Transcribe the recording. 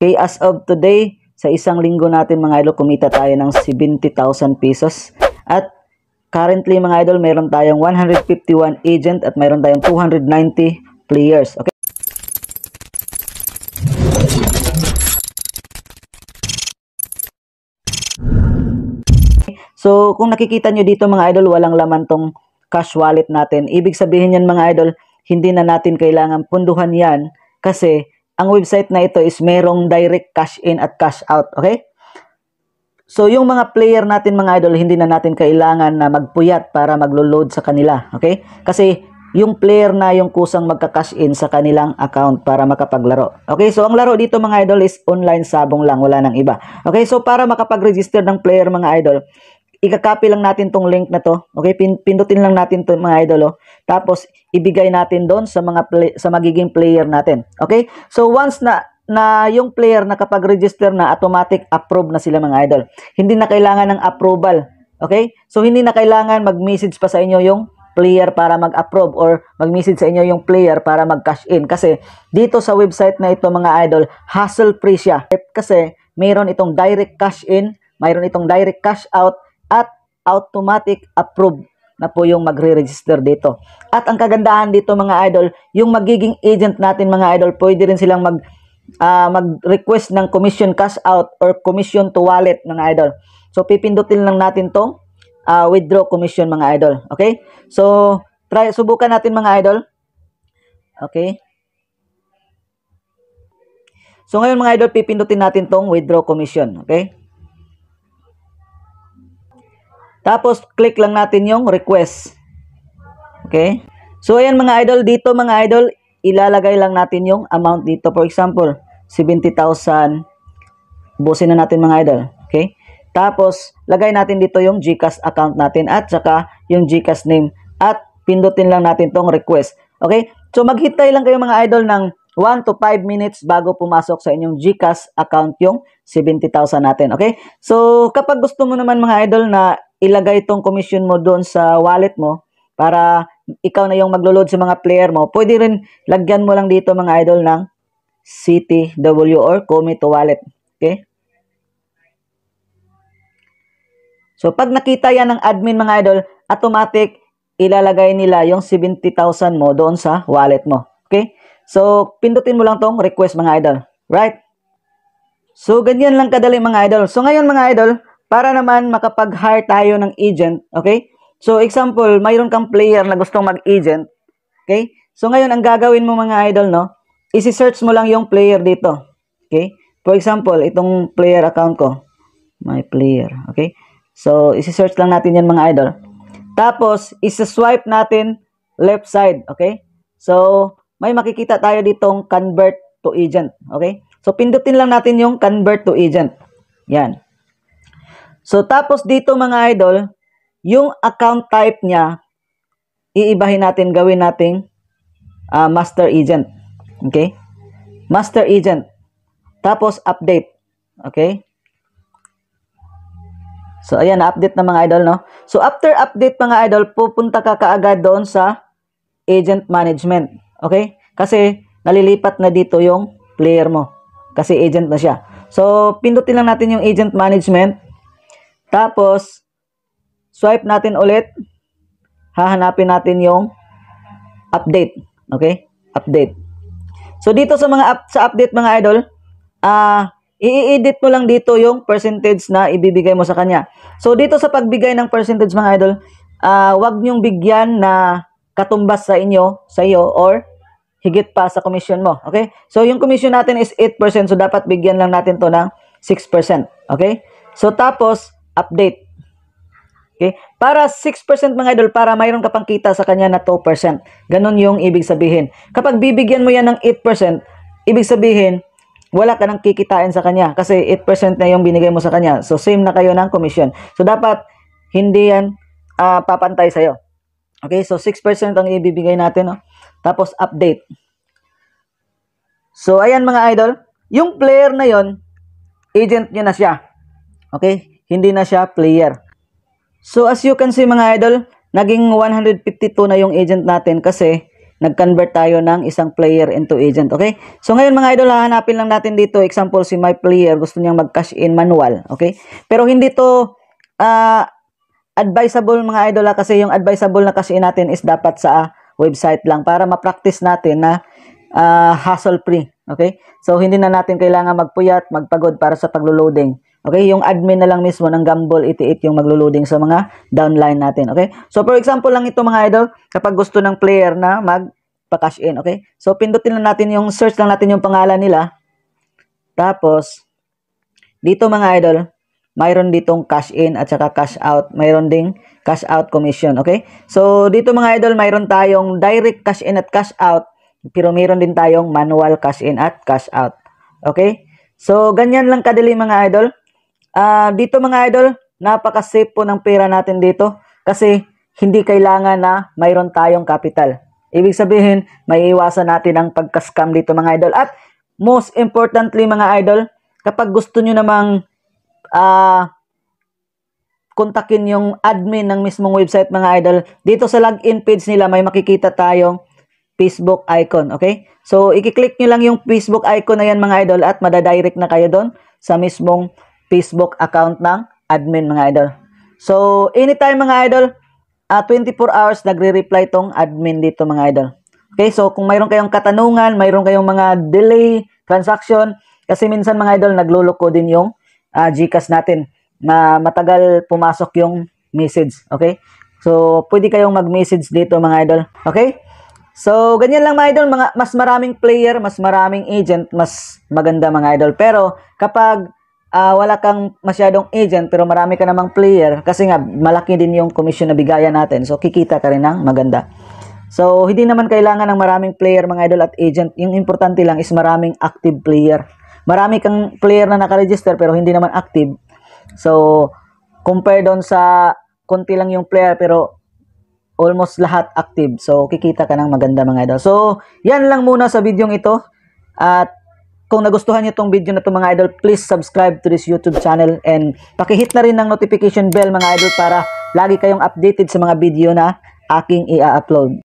Okay, as of today, sa isang linggo natin mga idol, kumita tayo ng 70,000 pesos. At currently mga idol, meron tayong 151 agent at meron tayong 290 players. Okay? So, kung nakikita nyo dito mga idol, walang laman tong cash wallet natin. Ibig sabihin yan mga idol, hindi na natin kailangan punduhan yan kasi ang website na ito is merong direct cash in at cash out, okay? So yung mga player natin mga idol, hindi na natin kailangan na magpuyat para maglo-load sa kanila, okay? Kasi yung player na yung kusang magka-cash in sa kanilang account para makapaglaro. Okay, so ang laro dito mga idol is online sabong lang, wala nang iba. Okay, so para makapag-register ng player mga idol, Ika-copy lang natin tong link na to. Okay, pindutin lang natin to mga idol. Oh. Tapos ibigay natin doon sa mga play sa magiging player natin. Okay? So once na na yung player na kapag register na automatic approve na sila mga idol. Hindi na kailangan ng approval. Okay? So hindi na kailangan mag-message pa sa inyo yung player para mag-approve or mag-message sa inyo yung player para mag-cash in kasi dito sa website na ito mga idol, hassle free siya. Kasi mayroon itong direct cash in, mayroon itong direct cash out at automatic approve na po yung magre-register dito. At ang kagandahan dito mga idol, yung magiging agent natin mga idol, pwede rin silang mag, uh, mag-request ng commission cash out or commission to wallet mga idol. So pipindutin lang natin tong uh, withdraw commission mga idol. Okay? So try subukan natin mga idol. Okay? So ngayon mga idol, pipindutin natin tong withdraw commission. Okay? Tapos, click lang natin yung request. Okay? So, ayan mga idol, dito mga idol, ilalagay lang natin yung amount dito. For example, 70,000. Busin na natin mga idol. Okay? Tapos, lagay natin dito yung GCash account natin at saka yung GCash name. At pindutin lang natin tong request. Okay? So, maghintay lang kayo mga idol ng 1 to 5 minutes bago pumasok sa inyong GCash account yung 70,000 natin. Okay? So, kapag gusto mo naman mga idol na ilagay itong commission mo doon sa wallet mo para ikaw na yung maglo-load sa mga player mo. Pwede rin lagyan mo lang dito mga idol ng CTW or Commit Wallet. Okay? So pag nakita yan ng admin mga idol, automatic ilalagay nila yung 70,000 mo doon sa wallet mo. Okay? So pindutin mo lang tong request mga idol. Right? So ganyan lang kadali mga idol. So ngayon mga idol, para naman makapag-hire tayo ng agent, okay? So, example, mayroon kang player na gustong mag-agent, okay? So, ngayon, ang gagawin mo mga idol, no? Isi-search mo lang yung player dito, okay? For example, itong player account ko, my player, okay? So, isi-search lang natin yan mga idol. Tapos, isa-swipe natin left side, okay? So, may makikita tayo ditong convert to agent, okay? So, pindutin lang natin yung convert to agent. Yan. So, tapos dito mga idol, yung account type niya, iibahin natin, gawin nating uh, master agent. Okay? Master agent. Tapos, update. Okay? So, ayan, na-update na mga idol, no? So, after update mga idol, pupunta ka kaagad doon sa agent management. Okay? Kasi, nalilipat na dito yung player mo. Kasi agent na siya. So, pindutin lang natin yung agent management. Tapos, swipe natin ulit. Hahanapin natin yung update. Okay? Update. So, dito sa mga up, sa update mga idol, ah, uh, i-edit mo lang dito yung percentage na ibibigay mo sa kanya. So, dito sa pagbigay ng percentage mga idol, uh, wag niyong bigyan na katumbas sa inyo, sa iyo, or higit pa sa commission mo. Okay? So, yung commission natin is 8%. So, dapat bigyan lang natin to ng 6%. Okay? So, tapos, update. Okay? Para 6% mga idol, para mayroon ka pang kita sa kanya na 2%. Ganon yung ibig sabihin. Kapag bibigyan mo yan ng 8%, ibig sabihin, wala ka nang kikitain sa kanya kasi 8% na yung binigay mo sa kanya. So, same na kayo ng commission. So, dapat hindi yan uh, papantay sa'yo. Okay, so 6% ang ibibigay natin. No? Tapos, update. So, ayan mga idol. Yung player na yon agent nyo na siya. Okay? Hindi na siya player. So as you can see mga idol, naging 152 na yung agent natin kasi nag-convert tayo ng isang player into agent, okay? So ngayon mga idol, hahanapin lang natin dito, example si my player, gusto niyang mag-cash in manual, okay? Pero hindi to uh, advisable mga idol ha, ah, kasi yung advisable na cash in natin is dapat sa website lang para ma-practice natin na uh, hassle-free, okay? So hindi na natin kailangan magpuyat, magpagod para sa paglo-loading. Okay, yung admin na lang mismo ng Gumball 88 yung maglo sa mga downline natin, okay? So for example lang ito mga idol, kapag gusto ng player na magpa-cash in, okay? So pindutin lang natin yung search lang natin yung pangalan nila. Tapos dito mga idol, mayroon ditong cash in at saka cash out, mayroon ding cash out commission, okay? So dito mga idol, mayroon tayong direct cash in at cash out, pero mayroon din tayong manual cash in at cash out. Okay? So ganyan lang kadali mga idol uh, dito mga idol, napaka-safe po ng pera natin dito kasi hindi kailangan na mayroon tayong capital. Ibig sabihin, may iwasan natin ang pagka-scam dito mga idol. At most importantly mga idol, kapag gusto nyo namang uh, kontakin yung admin ng mismong website mga idol, dito sa login page nila may makikita tayong Facebook icon, okay? So, i-click nyo lang yung Facebook icon na yan mga idol at madadirect na kayo doon sa mismong Facebook account ng admin mga idol. So, anytime mga idol, uh, ah, 24 hours nagre-reply tong admin dito mga idol. Okay, so kung mayroon kayong katanungan, mayroon kayong mga delay, transaction, kasi minsan mga idol, nagluloko din yung uh, GCash natin na matagal pumasok yung message. Okay? So, pwede kayong mag-message dito mga idol. Okay? So, ganyan lang mga idol. Mga, mas maraming player, mas maraming agent, mas maganda mga idol. Pero, kapag uh, wala kang masyadong agent pero marami ka namang player kasi nga malaki din yung commission na bigayan natin. So kikita ka rin ng maganda. So hindi naman kailangan ng maraming player mga idol at agent. Yung importante lang is maraming active player. Marami kang player na nakaregister pero hindi naman active. So compare doon sa konti lang yung player pero almost lahat active. So kikita ka ng maganda mga idol. So yan lang muna sa video ito. At kung nagustuhan niyo tong video na to mga idol, please subscribe to this YouTube channel and pakihit na rin ng notification bell mga idol para lagi kayong updated sa mga video na aking i-upload.